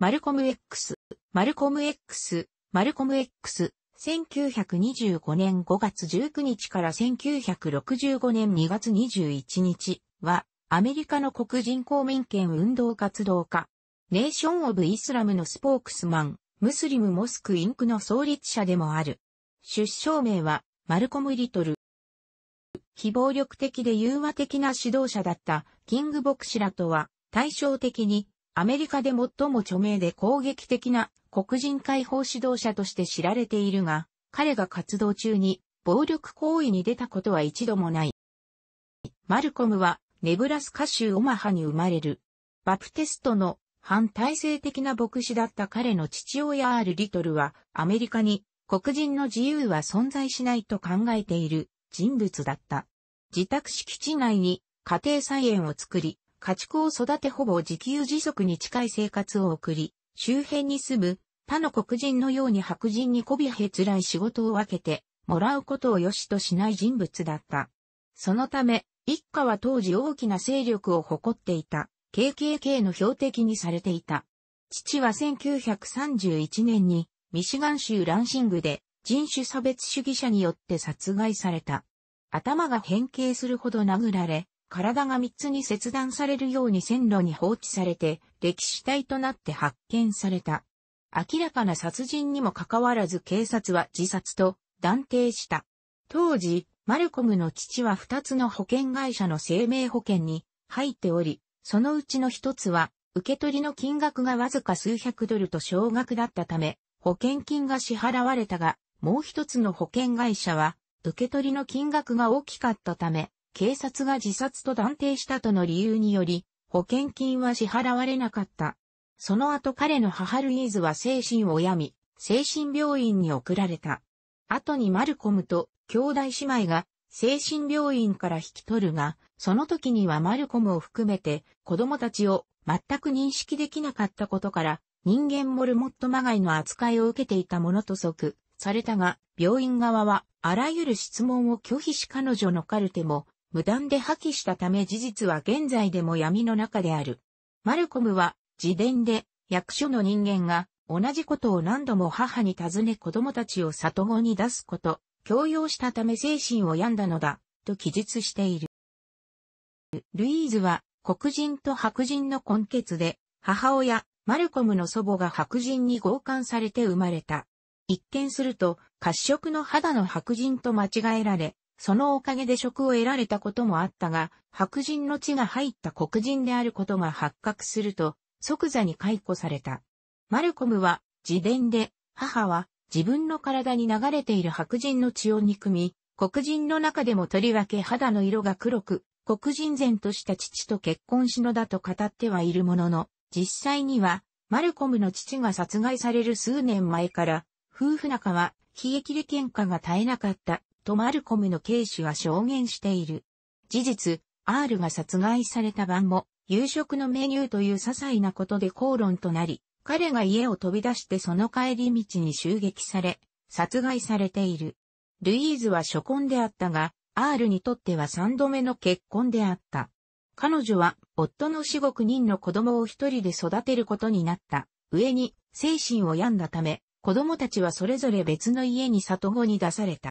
マルコム X、マルコム X、マルコム X、1925年5月19日から1965年2月21日は、アメリカの黒人公民権運動活動家、ネーション・オブ・イスラムのスポークスマン、ムスリム・モスク・インクの創立者でもある。出生名は、マルコム・リトル。非暴力的で融和的な指導者だった、キングクシラとは、対照的に、アメリカで最も著名で攻撃的な黒人解放指導者として知られているが、彼が活動中に暴力行為に出たことは一度もない。マルコムはネブラスカ州オマハに生まれる。バプテストの反体制的な牧師だった彼の父親 R. リトルはアメリカに黒人の自由は存在しないと考えている人物だった。自宅敷地内に家庭菜園を作り、家畜を育てほぼ自給自足に近い生活を送り、周辺に住む他の黒人のように白人に媚びへつらい仕事を分けてもらうことを良しとしない人物だった。そのため、一家は当時大きな勢力を誇っていた KKK の標的にされていた。父は1931年にミシガン州ランシングで人種差別主義者によって殺害された。頭が変形するほど殴られ、体が3つに切断されるように線路に放置されて、歴史体となって発見された。明らかな殺人にもかかわらず警察は自殺と断定した。当時、マルコムの父は2つの保険会社の生命保険に入っており、そのうちの1つは、受け取りの金額がわずか数百ドルと少額だったため、保険金が支払われたが、もう一つの保険会社は、受け取りの金額が大きかったため、警察が自殺と断定したとの理由により、保険金は支払われなかった。その後彼の母ルイーズは精神を病み、精神病院に送られた。後にマルコムと兄弟姉妹が精神病院から引き取るが、その時にはマルコムを含めて子供たちを全く認識できなかったことから、人間モルモットまがいの扱いを受けていたものと即されたが、病院側はあらゆる質問を拒否し彼女のカルテも無断で破棄したため事実は現在でも闇の中である。マルコムは自伝で役所の人間が同じことを何度も母に尋ね子供たちを里子に出すこと、強要したため精神を病んだのだ、と記述している。ルイーズは黒人と白人の根血で、母親、マルコムの祖母が白人に強姦されて生まれた。一見すると、褐色の肌の白人と間違えられ、そのおかげで職を得られたこともあったが、白人の血が入った黒人であることが発覚すると、即座に解雇された。マルコムは自伝で、母は自分の体に流れている白人の血を憎み、黒人の中でもとりわけ肌の色が黒く、黒人前とした父と結婚しのだと語ってはいるものの、実際には、マルコムの父が殺害される数年前から、夫婦仲は、悲劇で喧嘩が絶えなかった。とマルコムの警視は証言している。事実、R が殺害された晩も、夕食のメニューという些細なことで口論となり、彼が家を飛び出してその帰り道に襲撃され、殺害されている。ルイーズは初婚であったが、R にとっては三度目の結婚であった。彼女は、夫の死後9人の子供を一人で育てることになった。上に、精神を病んだため、子供たちはそれぞれ別の家に里子に出された。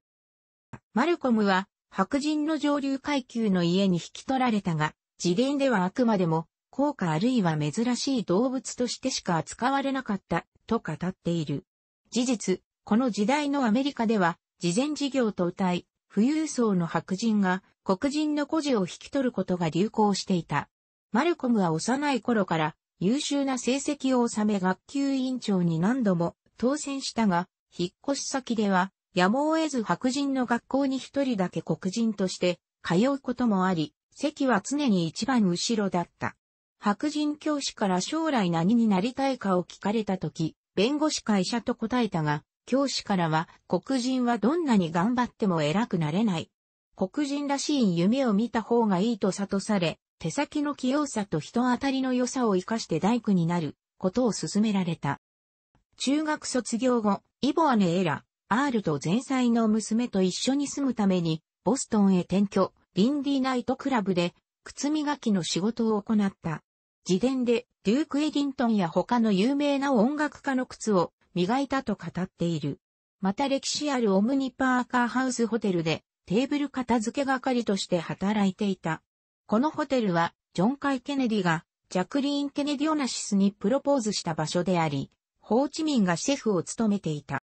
マルコムは白人の上流階級の家に引き取られたが、次元ではあくまでも、高価あるいは珍しい動物としてしか扱われなかった、と語っている。事実、この時代のアメリカでは、慈善事業と歌い、富裕層の白人が黒人の孤児を引き取ることが流行していた。マルコムは幼い頃から優秀な成績を収め学級委員長に何度も当選したが、引っ越し先ではやむを得ず白人の学校に一人だけ黒人として通うこともあり、席は常に一番後ろだった。白人教師から将来何になりたいかを聞かれたとき、弁護士会社と答えたが、教師からは黒人はどんなに頑張っても偉くなれない。黒人らしい夢を見た方がいいと悟され、手先の器用さと人当たりの良さを活かして大工になることを勧められた。中学卒業後、イボアネエラ、アールと前妻の娘と一緒に住むために、ボストンへ転居、リンディナイトクラブで、靴磨きの仕事を行った。自伝で、デューク・エディントンや他の有名な音楽家の靴を磨いたと語っている。また歴史あるオムニパーカーハウスホテルで、テーブル片付け係として働いていた。このホテルは、ジョン・カイ・ケネディが、ジャクリーン・ケネディ・オナシスにプロポーズした場所であり、ホーチミンがシェフを務めていた。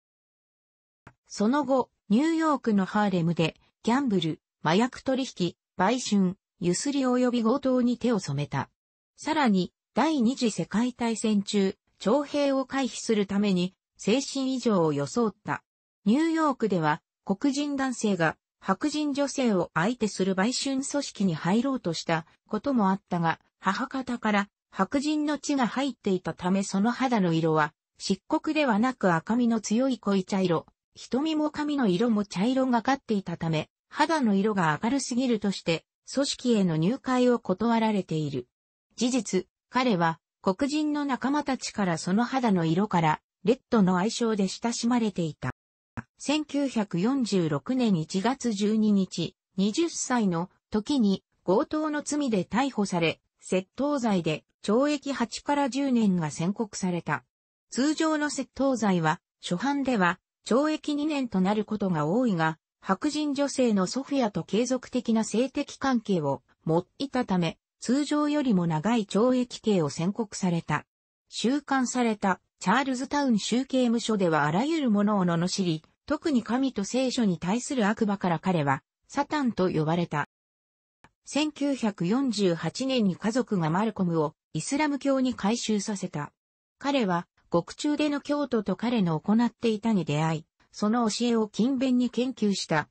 その後、ニューヨークのハーレムで、ギャンブル、麻薬取引、売春、ゆすり及び強盗に手を染めた。さらに、第二次世界大戦中、徴兵を回避するために、精神異常を装った。ニューヨークでは、黒人男性が白人女性を相手する売春組織に入ろうとしたこともあったが、母方から白人の血が入っていたためその肌の色は、漆黒ではなく赤みの強い濃い茶色、瞳も髪の色も茶色がかっていたため、肌の色が明るすぎるとして、組織への入会を断られている。事実、彼は黒人の仲間たちからその肌の色から、レッドの愛称で親しまれていた。1946年1月12日、20歳の時に強盗の罪で逮捕され、窃盗罪で懲役8から10年が宣告された。通常の窃盗罪は、初犯では懲役2年となることが多いが、白人女性のソフィアと継続的な性的関係を持っていたため、通常よりも長い懲役刑を宣告された。収監されたチャールズタウン州刑務所ではあらゆるものを罵り、特に神と聖書に対する悪魔から彼は、サタンと呼ばれた。1948年に家族がマルコムをイスラム教に改宗させた。彼は獄中での京都と彼の行っていたに出会い、その教えを勤勉に研究した。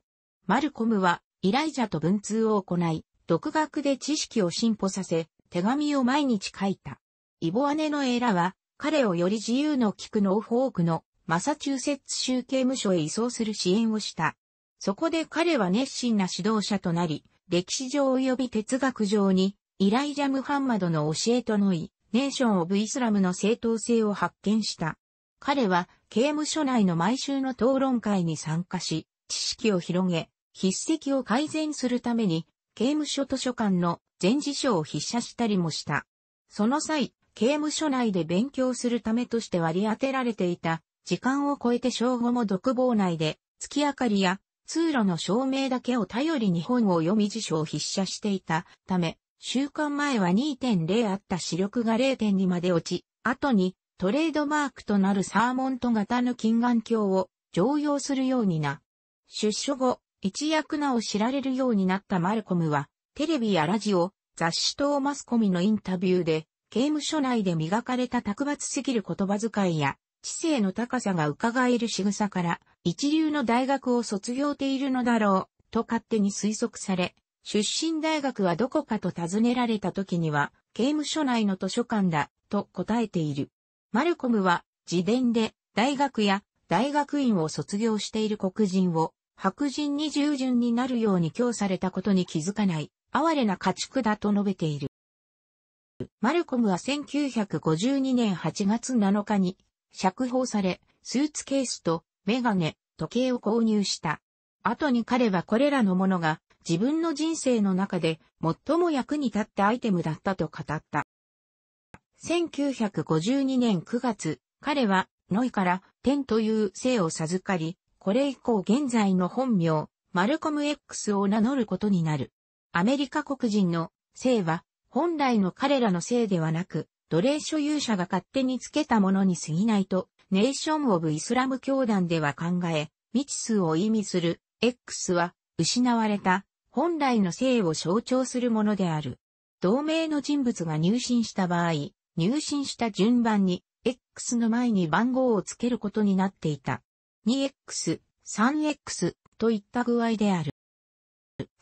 マルコムは、イライジャと文通を行い、独学で知識を進歩させ、手紙を毎日書いた。イボ姉のエラは、彼をより自由の利くノーフォークのマサチューセッツ州刑務所へ移送する支援をした。そこで彼は熱心な指導者となり、歴史上及び哲学上に、イライジャ・ムハンマドの教えとのい、ネーション・オブ・イスラムの正当性を発見した。彼は刑務所内の毎週の討論会に参加し、知識を広げ、筆跡を改善するために、刑務所図書館の全辞書を筆写したりもした。その際、刑務所内で勉強するためとして割り当てられていた、時間を超えて正午も独房内で、月明かりや通路の照明だけを頼りに本を読み辞書を筆写していたため、週間前は2.0あった視力が0.2まで落ち、後にトレードマークとなるサーモント型の近眼鏡を常用するようにな。出所後、一役名を知られるようになったマルコムは、テレビやラジオ、雑誌等マスコミのインタビューで、刑務所内で磨かれた卓抜すぎる言葉遣いや、知性の高さが伺える仕草から、一流の大学を卒業ているのだろう、と勝手に推測され、出身大学はどこかと尋ねられた時には、刑務所内の図書館だ、と答えている。マルコムは、自伝で、大学や大学院を卒業している黒人を、白人に従順になるように供されたことに気づかない、哀れな家畜だと述べている。マルコムは1952年8月7日に釈放され、スーツケースとメガネ、時計を購入した。後に彼はこれらのものが自分の人生の中で最も役に立ったアイテムだったと語った。1952年9月、彼はノイから天という姓を授かり、これ以降現在の本名、マルコム X を名乗ることになる。アメリカ国人の姓は本来の彼らの姓ではなく、奴隷所有者が勝手につけたものに過ぎないと、ネーション・オブ・イスラム教団では考え、未知数を意味する X は失われた本来の性を象徴するものである。同名の人物が入信した場合、入信した順番に、X の前に番号をつけることになっていた。2X、3X といった具合である。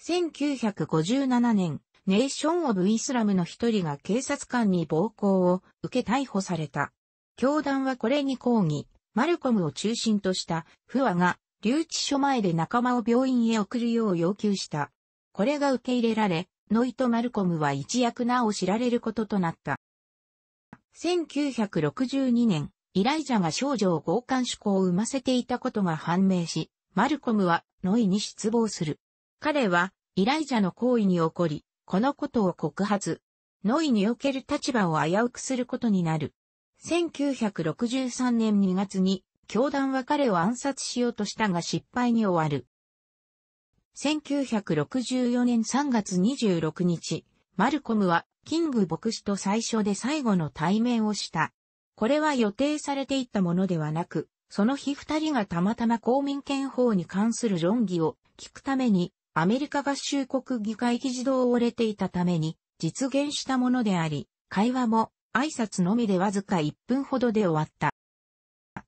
1957年、ネーション・オブ・イスラムの一人が警察官に暴行を受け逮捕された。教団はこれに抗議、マルコムを中心としたフワが留置所前で仲間を病院へ送るよう要求した。これが受け入れられ、ノイト・マルコムは一躍名を知られることとなった。1962年、イライジャが少女を強姦志向を生ませていたことが判明し、マルコムはノイに失望する。彼は、イライジャの行為に起こり、このことを告発。ノイにおける立場を危うくすることになる。1963年2月に、教団は彼を暗殺しようとしたが失敗に終わる。1964年3月26日、マルコムはキング牧師と最初で最後の対面をした。これは予定されていたものではなく、その日二人がたまたま公民権法に関する論議を聞くために、アメリカ合衆国議会議事堂を折れていたために、実現したものであり、会話も挨拶のみでわずか1分ほどで終わった。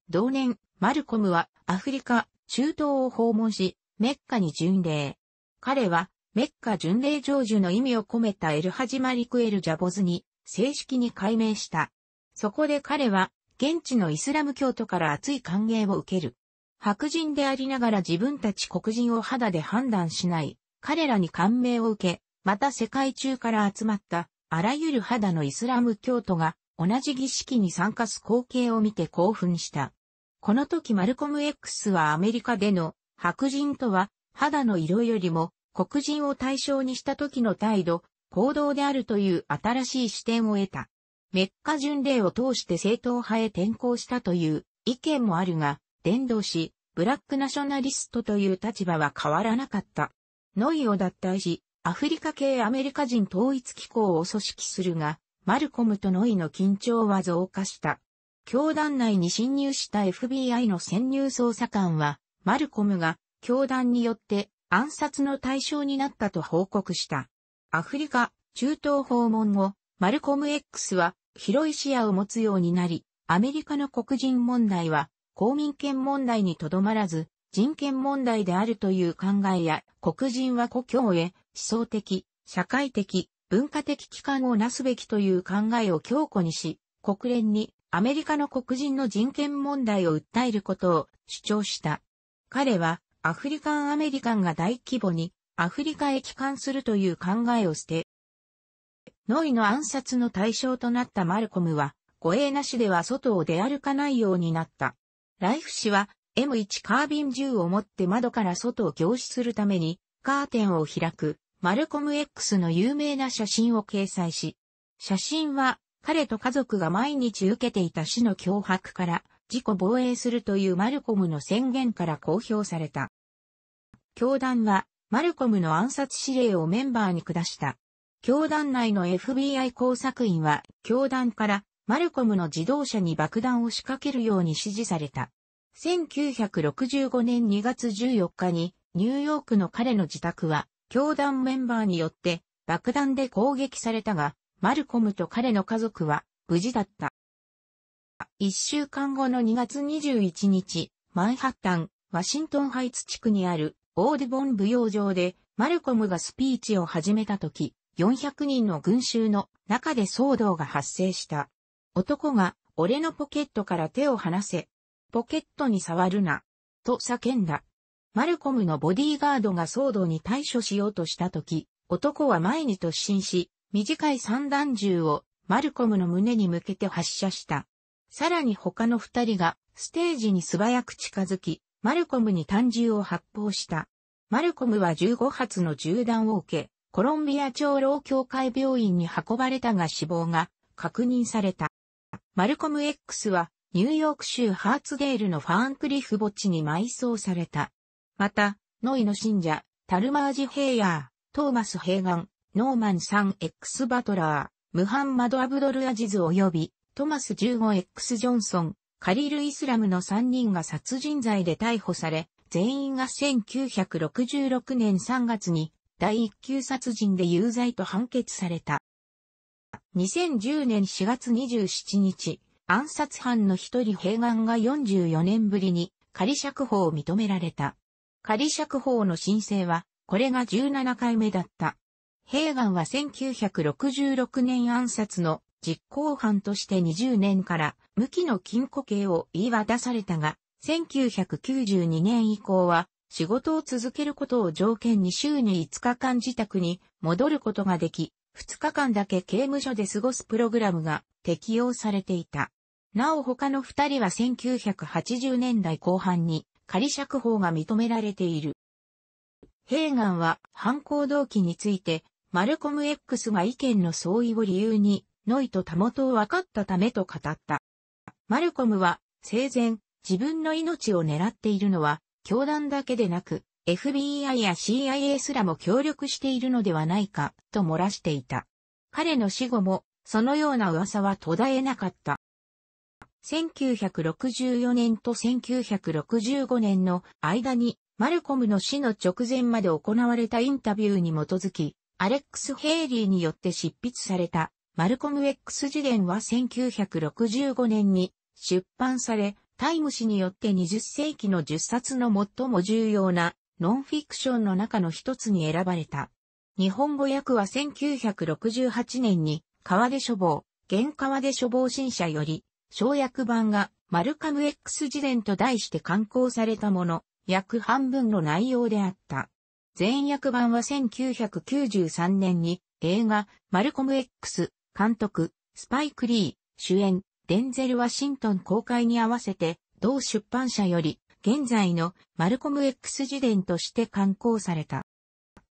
同年、マルコムはアフリカ、中東を訪問し、メッカに巡礼。彼は、メッカ巡礼成就の意味を込めたエルハジマリクエル・ジャボズに正式に改名した。そこで彼は、現地のイスラム教徒から熱い歓迎を受ける。白人でありながら自分たち黒人を肌で判断しない、彼らに感銘を受け、また世界中から集まった、あらゆる肌のイスラム教徒が、同じ儀式に参加す光景を見て興奮した。この時マルコム X はアメリカでの白人とは、肌の色よりも、黒人を対象にした時の態度、行動であるという新しい視点を得た。メッカ巡礼を通して正統派へ転向したという意見もあるが、伝道し、ブラックナショナリストという立場は変わらなかった。ノイを脱退し、アフリカ系アメリカ人統一機構を組織するが、マルコムとノイの緊張は増加した。教団内に侵入した FBI の潜入捜査官は、マルコムが教団によって暗殺の対象になったと報告した。アフリカ、中東訪問後、マルコム X は広い視野を持つようになり、アメリカの黒人問題は公民権問題にとどまらず、人権問題であるという考えや、黒人は故郷へ思想的、社会的、文化的機関をなすべきという考えを強固にし、国連にアメリカの黒人の人権問題を訴えることを主張した。彼はアフリカンアメリカンが大規模にアフリカへ帰還するという考えを捨て、ノイの暗殺の対象となったマルコムは、護衛なしでは外を出歩かないようになった。ライフ氏は M1 カービン銃を持って窓から外を凝視するためにカーテンを開くマルコム X の有名な写真を掲載し、写真は彼と家族が毎日受けていた死の脅迫から自己防衛するというマルコムの宣言から公表された。教団は、マルコムの暗殺指令をメンバーに下した。教団内の FBI 工作員は、教団からマルコムの自動車に爆弾を仕掛けるように指示された。1965年2月14日に、ニューヨークの彼の自宅は、教団メンバーによって爆弾で攻撃されたが、マルコムと彼の家族は無事だった。一週間後の2月21日、マンハッタン、ワシントンハイツ地区にあるオーデボン舞踊場でマルコムがスピーチを始めた時、400人の群衆の中で騒動が発生した。男が俺のポケットから手を離せ、ポケットに触るな、と叫んだ。マルコムのボディーガードが騒動に対処しようとした時、男は前に突進し、短い散弾銃をマルコムの胸に向けて発射した。さらに他の二人がステージに素早く近づき、マルコムに単銃を発砲した。マルコムは15発の銃弾を受け、コロンビア長老協会病院に運ばれたが死亡が確認された。マルコム X はニューヨーク州ハーツデールのファーンクリフ墓地に埋葬された。また、ノイの信者、タルマージ・ヘイヤー、トーマス・ヘイガン、ノーマン・サン・ X・ バトラー、ムハンマド・アブドル・アジズ及びトマス 15X ジョンソン、カリル・イスラムの3人が殺人罪で逮捕され、全員が1966年3月に第1級殺人で有罪と判決された。2010年4月27日、暗殺犯の一人平岸が44年ぶりに仮釈放を認められた。仮釈放の申請は、これが17回目だった。平岸は1966年暗殺の実行犯として20年から無期の禁錮刑を言い渡されたが、1992年以降は仕事を続けることを条件に週に5日間自宅に戻ることができ、2日間だけ刑務所で過ごすプログラムが適用されていた。なお他の2人は1980年代後半に仮釈放が認められている。ヘーガンは犯行動機について、マルコム X が意見の相違を理由にノイとたもとを分かったためと語った。マルコムは、生前、自分の命を狙っているのは、教団だけでなく、FBI や CIA すらも協力しているのではないか、と漏らしていた。彼の死後も、そのような噂は途絶えなかった。1964年と1965年の間に、マルコムの死の直前まで行われたインタビューに基づき、アレックス・ヘイリーによって執筆されたマルコム X 辞伝は1965年に出版され、タイム誌によって20世紀の10冊の最も重要なノンフィクションの中の一つに選ばれた。日本語訳は1968年に川出処房、現川出処房新社より、小訳版がマルカム X 辞伝と題して刊行されたもの、約半分の内容であった。全訳版は1993年に映画マルコム X 監督、スパイク・リー、主演、デンゼル・ワシントン公開に合わせて、同出版社より、現在のマルコム X 自伝として刊行された。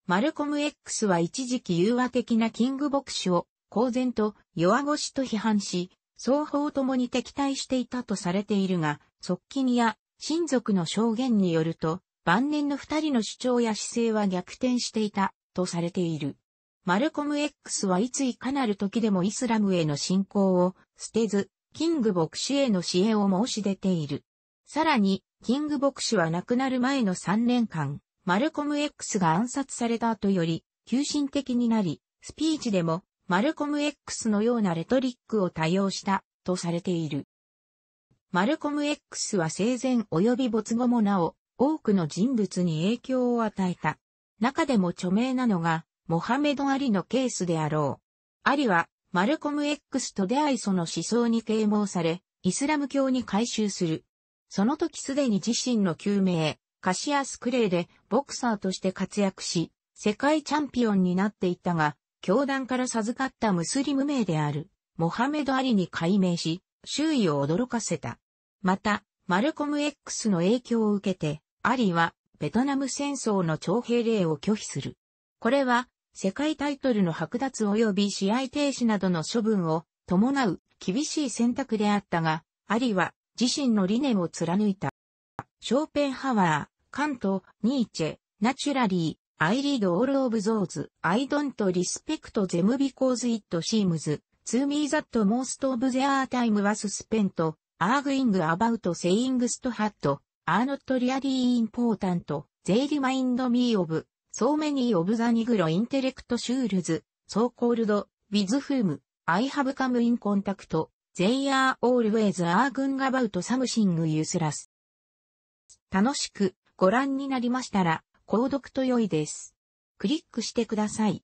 マルコム X は一時期融和的なキング牧師を公然と弱腰と批判し、双方ともに敵対していたとされているが、側近や親族の証言によると、晩年の二人の主張や姿勢は逆転していたとされている。マルコム X はいついかなる時でもイスラムへの信仰を捨てず、キング牧師への支援を申し出ている。さらに、キング牧師は亡くなる前の3年間、マルコム X が暗殺された後より、急進的になり、スピーチでも、マルコム X のようなレトリックを多用した、とされている。マルコム X は生前及び没後もなお、多くの人物に影響を与えた。中でも著名なのが、モハメド・アリのケースであろう。アリは、マルコム X と出会いその思想に啓蒙され、イスラム教に改宗する。その時すでに自身の救命、カシアス・クレイでボクサーとして活躍し、世界チャンピオンになっていたが、教団から授かったムスリム名である、モハメド・アリに改名し、周囲を驚かせた。また、マルコム X の影響を受けて、アリは、ベトナム戦争の徴兵令を拒否する。これは、世界タイトルの剥奪及び試合停止などの処分を伴う厳しい選択であったが、アリは自身の理念を貫いた。ショーペンハワー、カント、ニーチェ、ナチュラリー、アイリードオールオブゾーズ、アイドントリスペクトゼムビコーズイットシームズ、ツーミーザットモーストオブゼアータイムはススペント、アーグイングアバウトセイングストハット、アーノットリアリーインポータント、ゼイリマインドミーオブ、So many of the Negro intellectuals, s so called, with whom, I have come in contact, they are always arguing about something useless. 楽しくご覧になりましたら、購読と良いです。クリックしてください。